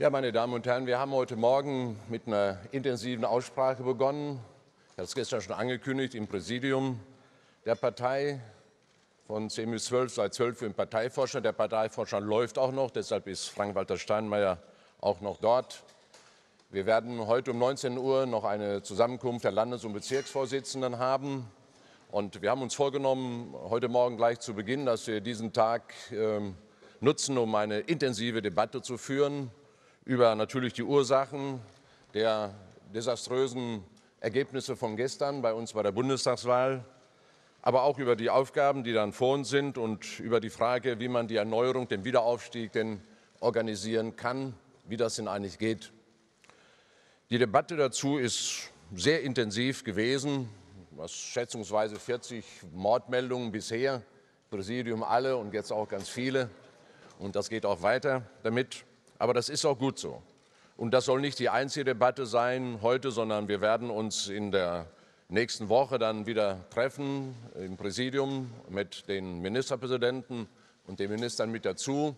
Ja, meine Damen und Herren, wir haben heute Morgen mit einer intensiven Aussprache begonnen. Ich habe es gestern schon angekündigt im Präsidium der Partei von 10 bis 12, seit 12 im Parteivorstand. Der Parteivorstand läuft auch noch, deshalb ist Frank-Walter Steinmeier auch noch dort. Wir werden heute um 19 Uhr noch eine Zusammenkunft der Landes- und Bezirksvorsitzenden haben. Und wir haben uns vorgenommen, heute Morgen gleich zu Beginn, dass wir diesen Tag äh, nutzen, um eine intensive Debatte zu führen über natürlich die Ursachen der desaströsen Ergebnisse von gestern bei uns bei der Bundestagswahl, aber auch über die Aufgaben, die dann vor uns sind und über die Frage, wie man die Erneuerung, den Wiederaufstieg denn organisieren kann, wie das denn eigentlich geht. Die Debatte dazu ist sehr intensiv gewesen, was schätzungsweise 40 Mordmeldungen bisher, Präsidium alle und jetzt auch ganz viele. Und das geht auch weiter damit. Aber das ist auch gut so. Und das soll nicht die einzige Debatte sein heute, sondern wir werden uns in der nächsten Woche dann wieder treffen im Präsidium mit den Ministerpräsidenten und den Ministern mit dazu.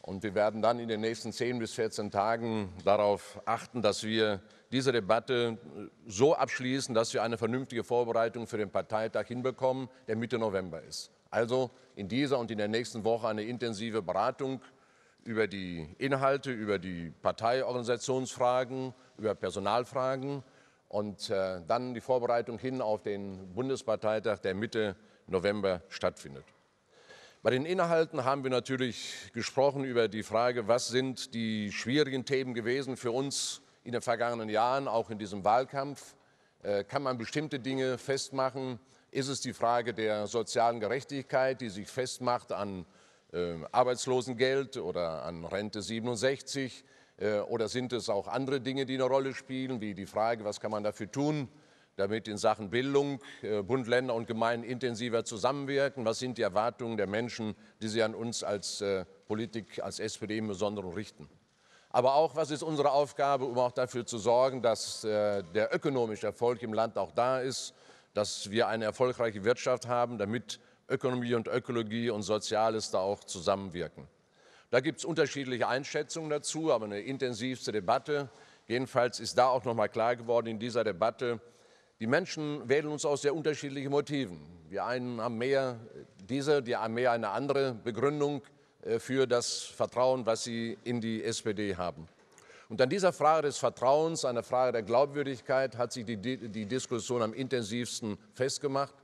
Und wir werden dann in den nächsten 10 bis 14 Tagen darauf achten, dass wir diese Debatte so abschließen, dass wir eine vernünftige Vorbereitung für den Parteitag hinbekommen, der Mitte November ist. Also in dieser und in der nächsten Woche eine intensive Beratung über die Inhalte, über die Parteiorganisationsfragen, über Personalfragen und äh, dann die Vorbereitung hin auf den Bundesparteitag, der Mitte November stattfindet. Bei den Inhalten haben wir natürlich gesprochen über die Frage, was sind die schwierigen Themen gewesen für uns in den vergangenen Jahren, auch in diesem Wahlkampf. Äh, kann man bestimmte Dinge festmachen? Ist es die Frage der sozialen Gerechtigkeit, die sich festmacht an ähm, Arbeitslosengeld oder an Rente 67 äh, oder sind es auch andere Dinge, die eine Rolle spielen, wie die Frage, was kann man dafür tun, damit in Sachen Bildung äh, Bund, Länder und Gemeinden intensiver zusammenwirken? Was sind die Erwartungen der Menschen, die sie an uns als äh, Politik, als SPD im Besonderen richten? Aber auch, was ist unsere Aufgabe, um auch dafür zu sorgen, dass der ökonomische Erfolg im Land auch da ist, dass wir eine erfolgreiche Wirtschaft haben, damit Ökonomie und Ökologie und Soziales da auch zusammenwirken. Da gibt es unterschiedliche Einschätzungen dazu, aber eine intensivste Debatte. Jedenfalls ist da auch noch mal klar geworden in dieser Debatte, die Menschen wählen uns aus sehr unterschiedlichen Motiven. Die einen haben mehr diese, die haben mehr eine andere Begründung äh, für das Vertrauen, was sie in die SPD haben. Und an dieser Frage des Vertrauens, einer Frage der Glaubwürdigkeit, hat sich die, die Diskussion am intensivsten festgemacht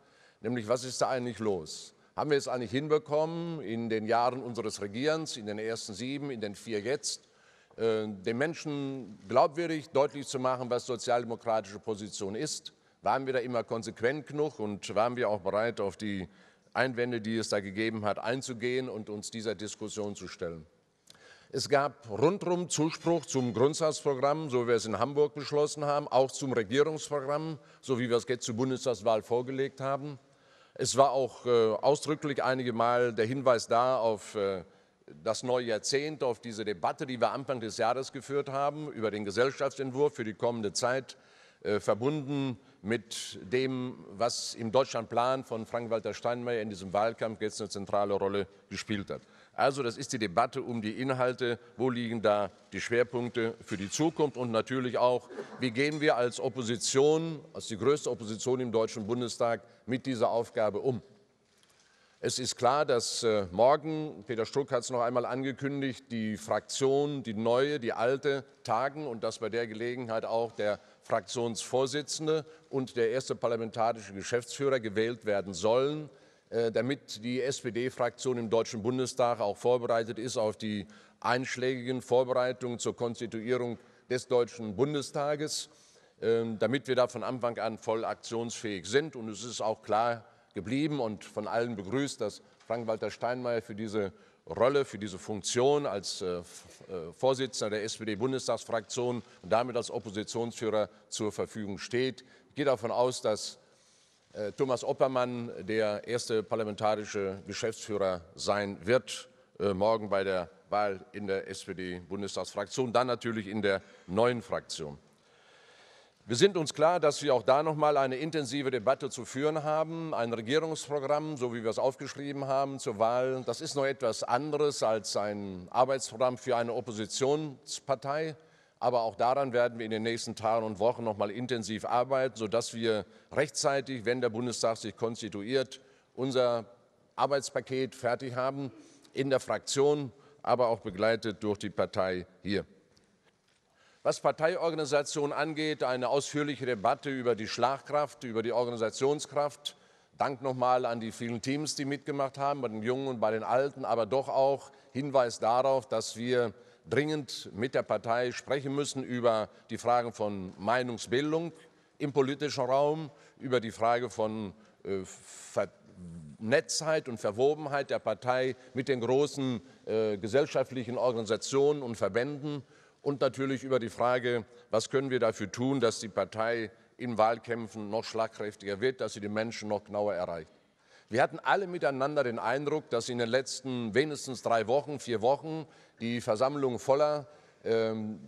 nämlich was ist da eigentlich los? Haben wir es eigentlich hinbekommen, in den Jahren unseres Regierens, in den ersten sieben, in den vier jetzt, äh, den Menschen glaubwürdig deutlich zu machen, was sozialdemokratische Position ist? Waren wir da immer konsequent genug und waren wir auch bereit, auf die Einwände, die es da gegeben hat, einzugehen und uns dieser Diskussion zu stellen? Es gab rundherum Zuspruch zum Grundsatzprogramm, so wie wir es in Hamburg beschlossen haben, auch zum Regierungsprogramm, so wie wir es jetzt zur Bundestagswahl vorgelegt haben. Es war auch äh, ausdrücklich einige Mal der Hinweis da auf äh, das neue Jahrzehnt, auf diese Debatte, die wir Anfang des Jahres geführt haben, über den Gesellschaftsentwurf für die kommende Zeit, äh, verbunden mit dem, was im Deutschlandplan von Frank-Walter Steinmeier in diesem Wahlkampf jetzt eine zentrale Rolle gespielt hat. Also das ist die Debatte um die Inhalte, wo liegen da die Schwerpunkte für die Zukunft und natürlich auch, wie gehen wir als Opposition, als die größte Opposition im Deutschen Bundestag, mit dieser Aufgabe um. Es ist klar, dass äh, morgen, Peter Struck hat es noch einmal angekündigt, die Fraktion, die neue, die alte, tagen und dass bei der Gelegenheit auch der Fraktionsvorsitzende und der erste parlamentarische Geschäftsführer gewählt werden sollen. Äh, damit die SPD-Fraktion im Deutschen Bundestag auch vorbereitet ist auf die einschlägigen Vorbereitungen zur Konstituierung des Deutschen Bundestages, ähm, damit wir da von Anfang an voll aktionsfähig sind. Und es ist auch klar geblieben und von allen begrüßt, dass Frank-Walter Steinmeier für diese Rolle, für diese Funktion als äh, äh, Vorsitzender der SPD-Bundestagsfraktion und damit als Oppositionsführer zur Verfügung steht. Ich gehe davon aus, dass äh, Thomas Oppermann, der erste parlamentarische Geschäftsführer sein wird, äh, morgen bei der Wahl in der SPD-Bundestagsfraktion, dann natürlich in der neuen Fraktion. Wir sind uns klar, dass wir auch da noch mal eine intensive Debatte zu führen haben. Ein Regierungsprogramm, so wie wir es aufgeschrieben haben zur Wahl, das ist noch etwas anderes als ein Arbeitsprogramm für eine Oppositionspartei. Aber auch daran werden wir in den nächsten Tagen und Wochen noch mal intensiv arbeiten, sodass wir rechtzeitig, wenn der Bundestag sich konstituiert, unser Arbeitspaket fertig haben, in der Fraktion, aber auch begleitet durch die Partei hier. Was Parteiorganisation angeht, eine ausführliche Debatte über die Schlagkraft, über die Organisationskraft. Dank nochmal an die vielen Teams, die mitgemacht haben, bei den Jungen und bei den Alten, aber doch auch Hinweis darauf, dass wir dringend mit der Partei sprechen müssen über die Fragen von Meinungsbildung im politischen Raum, über die Frage von äh, Vernetztheit und Verwobenheit der Partei mit den großen äh, gesellschaftlichen Organisationen und Verbänden und natürlich über die Frage, was können wir dafür tun, dass die Partei in Wahlkämpfen noch schlagkräftiger wird, dass sie die Menschen noch genauer erreicht. Wir hatten alle miteinander den Eindruck, dass in den letzten wenigstens drei Wochen, vier Wochen die Versammlung voller, ähm,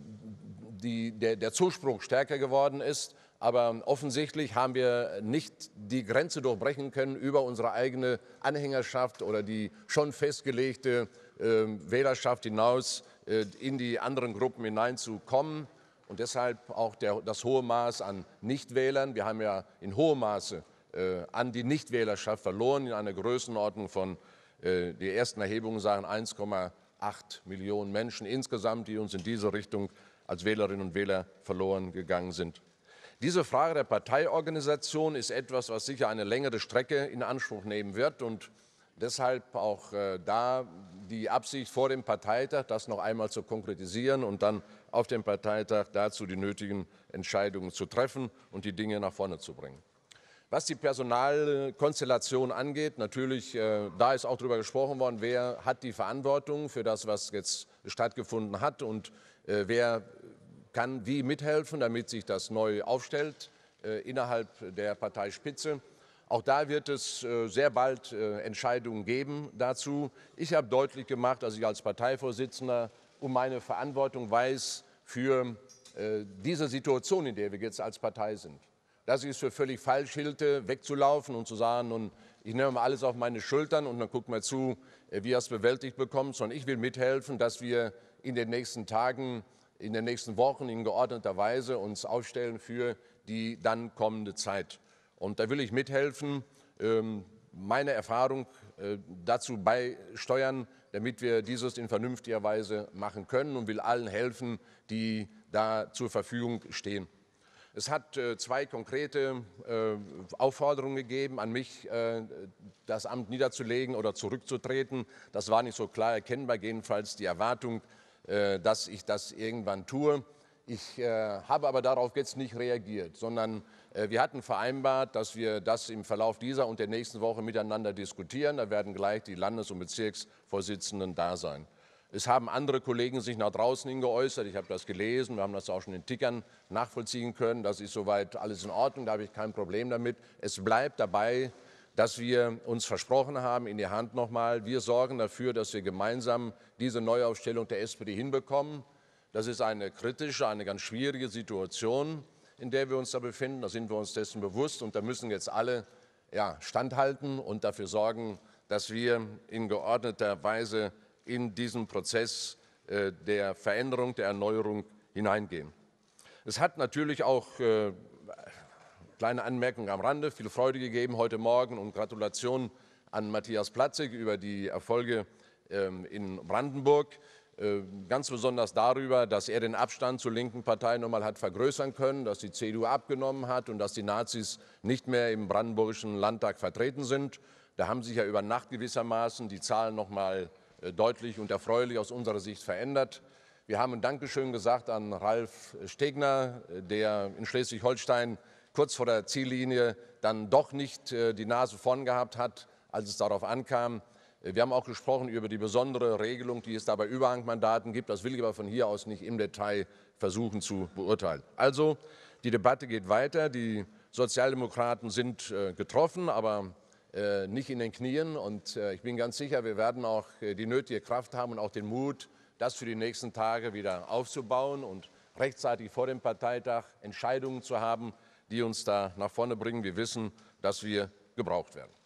die, der, der Zuspruch stärker geworden ist. Aber offensichtlich haben wir nicht die Grenze durchbrechen können über unsere eigene Anhängerschaft oder die schon festgelegte äh, Wählerschaft hinaus äh, in die anderen Gruppen hineinzukommen. Und deshalb auch der, das hohe Maß an Nichtwählern. Wir haben ja in hohem Maße äh, an die Nichtwählerschaft verloren in einer Größenordnung von, äh, die ersten Erhebungen sagen 1,8 Millionen Menschen insgesamt, die uns in diese Richtung als Wählerinnen und Wähler verloren gegangen sind. Diese Frage der Parteiorganisation ist etwas, was sicher eine längere Strecke in Anspruch nehmen wird und deshalb auch äh, da die Absicht vor dem Parteitag, das noch einmal zu konkretisieren und dann auf dem Parteitag dazu die nötigen Entscheidungen zu treffen und die Dinge nach vorne zu bringen. Was die Personalkonstellation angeht, natürlich, äh, da ist auch darüber gesprochen worden, wer hat die Verantwortung für das, was jetzt stattgefunden hat und äh, wer kann wie mithelfen, damit sich das neu aufstellt äh, innerhalb der Parteispitze. Auch da wird es äh, sehr bald äh, Entscheidungen geben dazu. Ich habe deutlich gemacht, dass ich als Parteivorsitzender um meine Verantwortung weiß für äh, diese Situation, in der wir jetzt als Partei sind dass ich es für völlig falsch hielte, wegzulaufen und zu sagen, nun, ich nehme alles auf meine Schultern und dann gucken mal zu, äh, wie er es bewältigt bekommt, sondern ich will mithelfen, dass wir in den nächsten Tagen, in den nächsten Wochen in geordneter Weise uns aufstellen für die dann kommende Zeit. Und da will ich mithelfen, ähm, meine Erfahrung äh, dazu beisteuern, damit wir dieses in vernünftiger Weise machen können und will allen helfen, die da zur Verfügung stehen. Es hat äh, zwei konkrete äh, Aufforderungen gegeben an mich, äh, das Amt niederzulegen oder zurückzutreten. Das war nicht so klar erkennbar, jedenfalls die Erwartung, dass ich das irgendwann tue. Ich habe aber darauf jetzt nicht reagiert, sondern wir hatten vereinbart, dass wir das im Verlauf dieser und der nächsten Woche miteinander diskutieren. Da werden gleich die Landes- und Bezirksvorsitzenden da sein. Es haben andere Kollegen sich nach draußen hin geäußert. Ich habe das gelesen. Wir haben das auch schon in Tickern nachvollziehen können. Das ist soweit alles in Ordnung. Da habe ich kein Problem damit. Es bleibt dabei, dass wir uns versprochen haben, in die Hand nochmal, wir sorgen dafür, dass wir gemeinsam diese Neuaufstellung der SPD hinbekommen. Das ist eine kritische, eine ganz schwierige Situation, in der wir uns da befinden. Da sind wir uns dessen bewusst und da müssen jetzt alle ja, standhalten und dafür sorgen, dass wir in geordneter Weise in diesen Prozess äh, der Veränderung, der Erneuerung hineingehen. Es hat natürlich auch äh, kleine Anmerkung am Rande, viel Freude gegeben heute Morgen und Gratulation an Matthias Platzig über die Erfolge ähm, in Brandenburg. Äh, ganz besonders darüber, dass er den Abstand zur linken Partei nochmal hat vergrößern können, dass die CDU abgenommen hat und dass die Nazis nicht mehr im brandenburgischen Landtag vertreten sind. Da haben sich ja über Nacht gewissermaßen die Zahlen nochmal äh, deutlich und erfreulich aus unserer Sicht verändert. Wir haben ein Dankeschön gesagt an Ralf Stegner, äh, der in Schleswig-Holstein kurz vor der Ziellinie dann doch nicht äh, die Nase vorn gehabt hat, als es darauf ankam. Wir haben auch gesprochen über die besondere Regelung, die es dabei Überhangmandaten gibt. Das will ich aber von hier aus nicht im Detail versuchen zu beurteilen. Also, die Debatte geht weiter. Die Sozialdemokraten sind getroffen, aber äh, nicht in den Knien. Und äh, ich bin ganz sicher, wir werden auch äh, die nötige Kraft haben und auch den Mut, das für die nächsten Tage wieder aufzubauen und rechtzeitig vor dem Parteitag Entscheidungen zu haben, die uns da nach vorne bringen. Wir wissen, dass wir gebraucht werden.